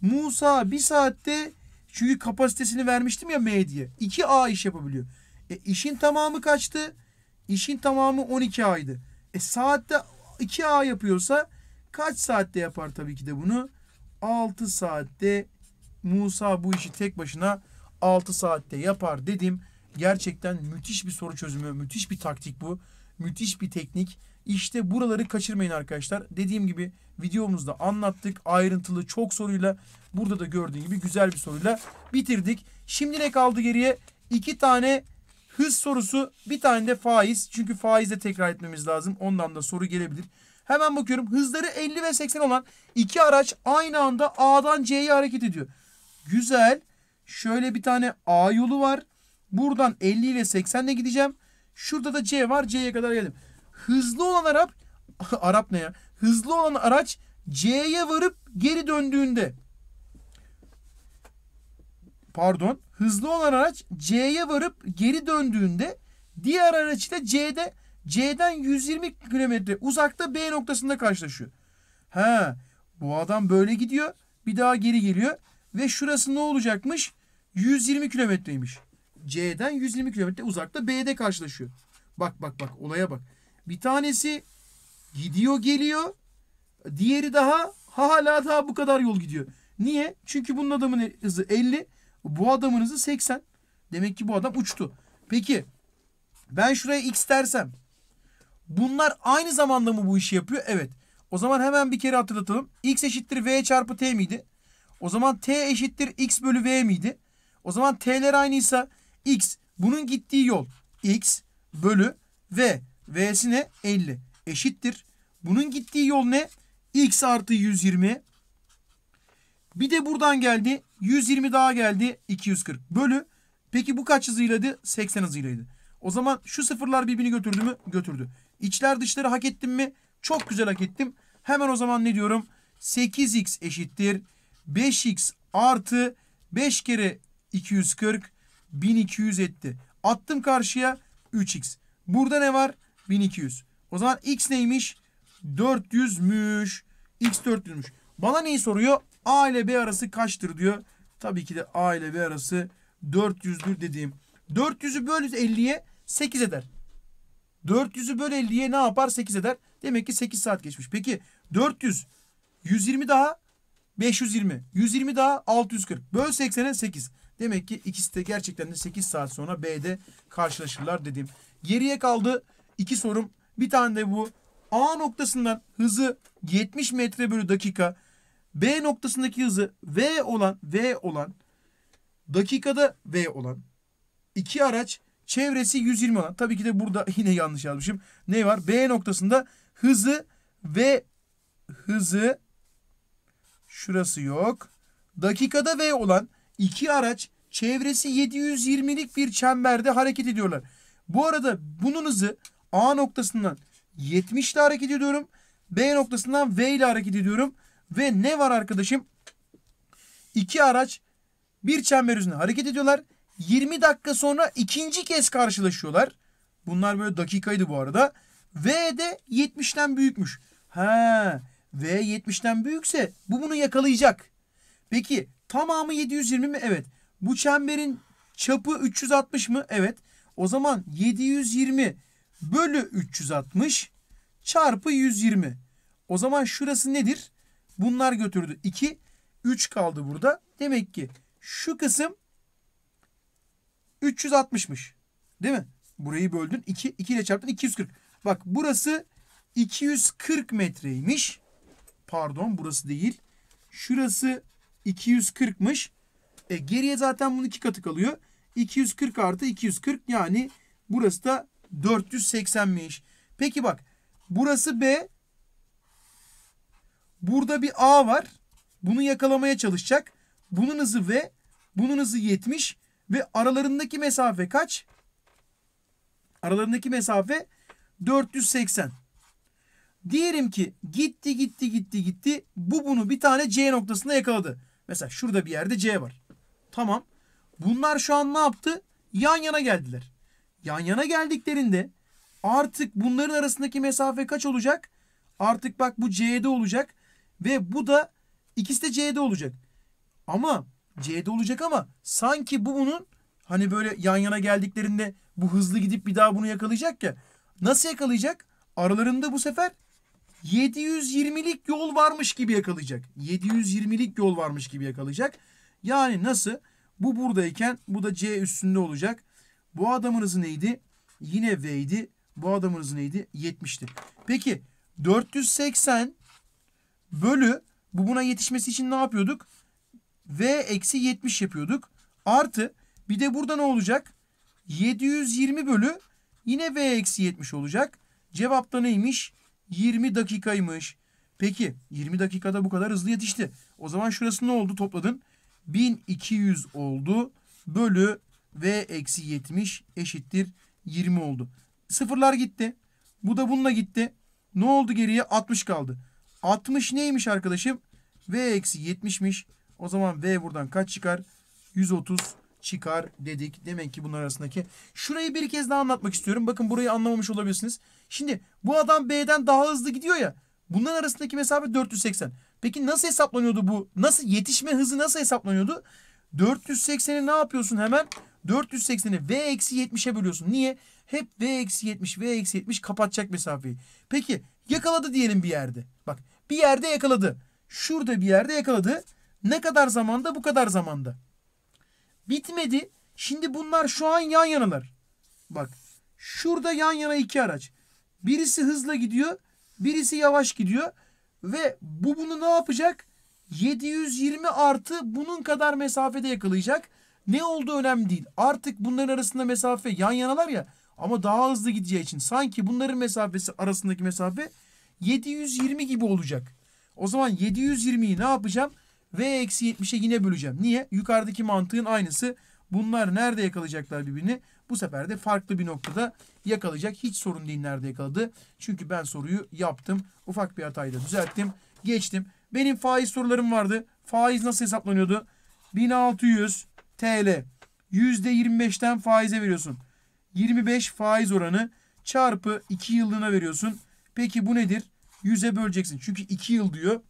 Musa bir saatte çünkü kapasitesini vermiştim ya M diye. 2A iş yapabiliyor. E, işin tamamı kaçtı? İşin tamamı 12A'ydı. E saatte 2A yapıyorsa kaç saatte yapar tabii ki de bunu? 6 saatte Musa bu işi tek başına 6 saatte yapar dedim. Gerçekten müthiş bir soru çözümü, müthiş bir taktik bu. Müthiş bir teknik. İşte buraları kaçırmayın arkadaşlar. Dediğim gibi videomuzda anlattık. Ayrıntılı çok soruyla burada da gördüğün gibi güzel bir soruyla bitirdik. Şimdi ne kaldı geriye? İki tane hız sorusu bir tane de faiz. Çünkü faizle tekrar etmemiz lazım. Ondan da soru gelebilir. Hemen bakıyorum. Hızları 50 ve 80 olan iki araç aynı anda A'dan C'ye hareket ediyor. Güzel. Şöyle bir tane A yolu var. Buradan 50 ile 80 ile gideceğim. Şurada da C var. C'ye kadar geldim. Hızlı olan Arap *laughs* Arap ne ya? Hızlı olan araç C'ye varıp geri döndüğünde pardon hızlı olan araç C'ye varıp geri döndüğünde diğer araç ile C'de C'den 120 km uzakta B noktasında karşılaşıyor. Ha, bu adam böyle gidiyor. Bir daha geri geliyor ve şurası ne olacakmış? 120 kilometreymiş. C'den 120 kilometre uzakta B'de karşılaşıyor. Bak bak bak olaya bak. Bir tanesi gidiyor geliyor. Diğeri daha hala daha bu kadar yol gidiyor. Niye? Çünkü bunun adamın hızı 50. Bu adamın hızı 80. Demek ki bu adam uçtu. Peki ben şuraya x dersem bunlar aynı zamanda mı bu işi yapıyor? Evet. O zaman hemen bir kere hatırlatalım. x eşittir v çarpı t miydi? O zaman t eşittir x bölü v miydi? O zaman t'ler aynıysa x bunun gittiği yol x bölü v V'si ne? 50. Eşittir. Bunun gittiği yol ne? X artı 120. Bir de buradan geldi. 120 daha geldi. 240 bölü. Peki bu kaç hızıylaydı? 80 hızıylaydı. O zaman şu sıfırlar birbirini götürdü mü? Götürdü. İçler dışları hak ettim mi? Çok güzel hak ettim. Hemen o zaman ne diyorum? 8x eşittir. 5x artı 5 kere 240 1200 etti. Attım karşıya 3x. Burada ne var? 1200. O zaman x neymiş? 400'müş. X 400'müş. Bana neyi soruyor? A ile B arası kaçtır diyor. Tabii ki de A ile B arası 400'dür dediğim. 400'ü böl 50'ye 8 eder. 400'ü böl 50'ye ne yapar? 8 eder. Demek ki 8 saat geçmiş. Peki 400 120 daha 520. 120 daha 640. Böl 80'e 8. Demek ki ikisi de gerçekten de 8 saat sonra B'de karşılaşırlar dediğim. Geriye kaldı iki sorum. Bir tane de bu. A noktasından hızı 70 metre bölü dakika. B noktasındaki hızı V olan V olan dakikada V olan iki araç çevresi 120 olan. Tabii ki de burada *laughs* yine yanlış yazmışım. Ne var? B noktasında hızı v hızı şurası yok. Dakikada V olan iki araç çevresi 720'lik bir çemberde hareket ediyorlar. Bu arada bunun hızı A noktasından 70 ile hareket ediyorum. B noktasından V ile hareket ediyorum. Ve ne var arkadaşım? İki araç bir çember üzerinde hareket ediyorlar. 20 dakika sonra ikinci kez karşılaşıyorlar. Bunlar böyle dakikaydı bu arada. V de 70'ten büyükmüş. Ha, V 70'ten büyükse bu bunu yakalayacak. Peki tamamı 720 mi? Evet. Bu çemberin çapı 360 mı? Evet. O zaman 720 bölü 360 çarpı 120. O zaman şurası nedir? Bunlar götürdü. 2, 3 kaldı burada. Demek ki şu kısım 360'mış. Değil mi? Burayı böldün. 2, 2 ile çarptın 240. Bak burası 240 metreymiş. Pardon burası değil. Şurası 240'mış. E, geriye zaten bunun iki katı kalıyor. 240 artı 240 yani burası da 480'miş. Peki bak burası B. Burada bir A var. Bunu yakalamaya çalışacak. Bunun hızı V. Bunun hızı 70. Ve aralarındaki mesafe kaç? Aralarındaki mesafe 480. Diyelim ki gitti gitti gitti gitti. Bu bunu bir tane C noktasında yakaladı. Mesela şurada bir yerde C var. Tamam. Bunlar şu an ne yaptı? Yan yana geldiler yan yana geldiklerinde artık bunların arasındaki mesafe kaç olacak? Artık bak bu C'de olacak ve bu da ikisi de C'de olacak. Ama C'de olacak ama sanki bu bunun hani böyle yan yana geldiklerinde bu hızlı gidip bir daha bunu yakalayacak ya. Nasıl yakalayacak? Aralarında bu sefer 720'lik yol varmış gibi yakalayacak. 720'lik yol varmış gibi yakalayacak. Yani nasıl? Bu buradayken bu da C üstünde olacak. Bu adamın neydi? Yine V'ydi. Bu adamın neydi? 70'ti. Peki 480 bölü bu buna yetişmesi için ne yapıyorduk? V eksi 70 yapıyorduk. Artı bir de burada ne olacak? 720 bölü yine V eksi 70 olacak. Cevap da neymiş? 20 dakikaymış. Peki 20 dakikada bu kadar hızlı yetişti. O zaman şurası ne oldu topladın? 1200 oldu bölü V eksi 70 eşittir 20 oldu. Sıfırlar gitti. Bu da bununla gitti. Ne oldu geriye? 60 kaldı. 60 neymiş arkadaşım? V eksi 70'miş. O zaman V buradan kaç çıkar? 130 çıkar dedik. Demek ki bunlar arasındaki. Şurayı bir kez daha anlatmak istiyorum. Bakın burayı anlamamış olabilirsiniz. Şimdi bu adam B'den daha hızlı gidiyor ya. Bunların arasındaki mesafe 480. Peki nasıl hesaplanıyordu bu? Nasıl yetişme hızı nasıl hesaplanıyordu? 480'i ne yapıyorsun hemen? 480'i V-70'e bölüyorsun. Niye? Hep V-70, V-70 kapatacak mesafeyi. Peki yakaladı diyelim bir yerde. Bak bir yerde yakaladı. Şurada bir yerde yakaladı. Ne kadar zamanda bu kadar zamanda. Bitmedi. Şimdi bunlar şu an yan yanalar. Bak şurada yan yana iki araç. Birisi hızla gidiyor. Birisi yavaş gidiyor. Ve bu bunu ne yapacak? 720 artı bunun kadar mesafede yakalayacak. Ne oldu önemli değil. Artık bunların arasında mesafe yan yanalar ya ama daha hızlı gideceği için sanki bunların mesafesi arasındaki mesafe 720 gibi olacak. O zaman 720'yi ne yapacağım? V-70'e yine böleceğim. Niye? Yukarıdaki mantığın aynısı. Bunlar nerede yakalayacaklar birbirini? Bu sefer de farklı bir noktada yakalayacak. Hiç sorun değil nerede yakaladı. Çünkü ben soruyu yaptım. Ufak bir hatayı da düzelttim. Geçtim. Benim faiz sorularım vardı. Faiz nasıl hesaplanıyordu? 1600 TL. %25'ten faize veriyorsun. 25 faiz oranı çarpı 2 yıllığına veriyorsun. Peki bu nedir? 100'e böleceksin. Çünkü 2 yıl diyor.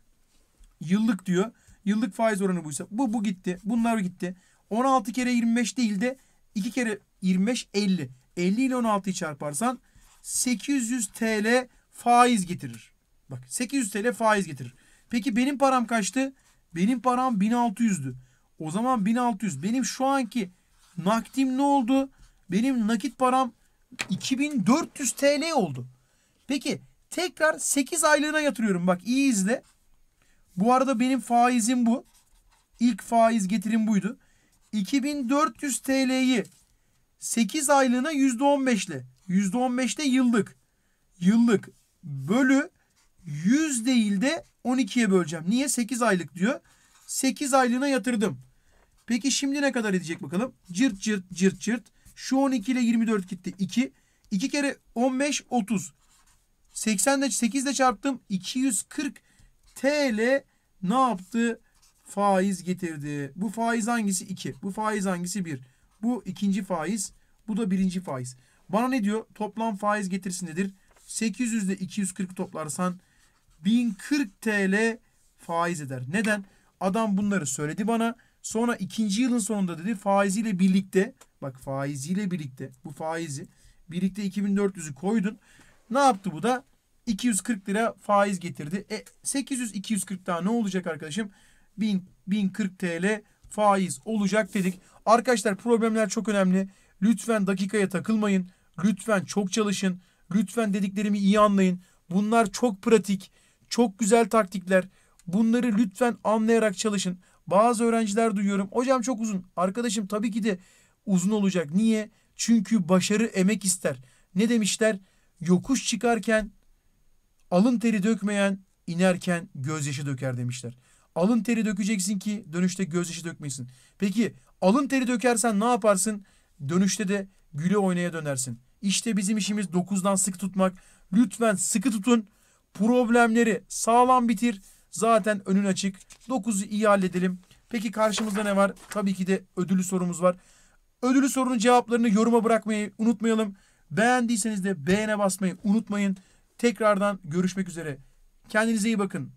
Yıllık diyor. Yıllık faiz oranı buysa. Bu bu gitti. Bunlar gitti. 16 kere 25 değil de 2 kere 25 50. 50 ile 16'yı çarparsan 800 TL faiz getirir. Bak 800 TL faiz getirir. Peki benim param kaçtı? Benim param 1600'dü. O zaman 1600. Benim şu anki nakdim ne oldu? Benim nakit param 2400 TL oldu. Peki tekrar 8 aylığına yatırıyorum. Bak iyi izle. Bu arada benim faizim bu. İlk faiz getirim buydu. 2400 TL'yi 8 aylığına %15 ile %15 de yıllık yıllık bölü 100 değil de 12'ye böleceğim. Niye? 8 aylık diyor. 8 aylığına yatırdım. Peki şimdi ne kadar edecek bakalım? Cırt cırt cırt cırt. Şu 12 ile 24 gitti. 2. 2 kere 15 30. 80 ile 8 ile çarptım. 240 TL ne yaptı? Faiz getirdi. Bu faiz hangisi? 2. Bu faiz hangisi? 1. Bu ikinci faiz. Bu da birinci faiz. Bana ne diyor? Toplam faiz getirisi nedir? 800 ile 240 toplarsan 1040 TL faiz eder. Neden? Adam bunları söyledi bana. Sonra ikinci yılın sonunda dedi faiziyle birlikte bak faiziyle birlikte bu faizi birlikte 2400'ü koydun. Ne yaptı bu da? 240 lira faiz getirdi. E 800 240 daha ne olacak arkadaşım? 1000 1040 TL faiz olacak dedik. Arkadaşlar problemler çok önemli. Lütfen dakikaya takılmayın. Lütfen çok çalışın. Lütfen dediklerimi iyi anlayın. Bunlar çok pratik, çok güzel taktikler. Bunları lütfen anlayarak çalışın. Bazı öğrenciler duyuyorum. Hocam çok uzun. Arkadaşım tabii ki de uzun olacak. Niye? Çünkü başarı emek ister. Ne demişler? Yokuş çıkarken alın teri dökmeyen inerken gözyaşı döker demişler. Alın teri dökeceksin ki dönüşte gözyaşı dökmeyesin. Peki alın teri dökersen ne yaparsın? Dönüşte de güle oynaya dönersin. İşte bizim işimiz 9'dan sıkı tutmak. Lütfen sıkı tutun. Problemleri sağlam bitir. Zaten önün açık. 9'u iyi halledelim. Peki karşımızda ne var? Tabii ki de ödülü sorumuz var. Ödülü sorunun cevaplarını yoruma bırakmayı unutmayalım. Beğendiyseniz de beğene basmayı unutmayın. Tekrardan görüşmek üzere. Kendinize iyi bakın.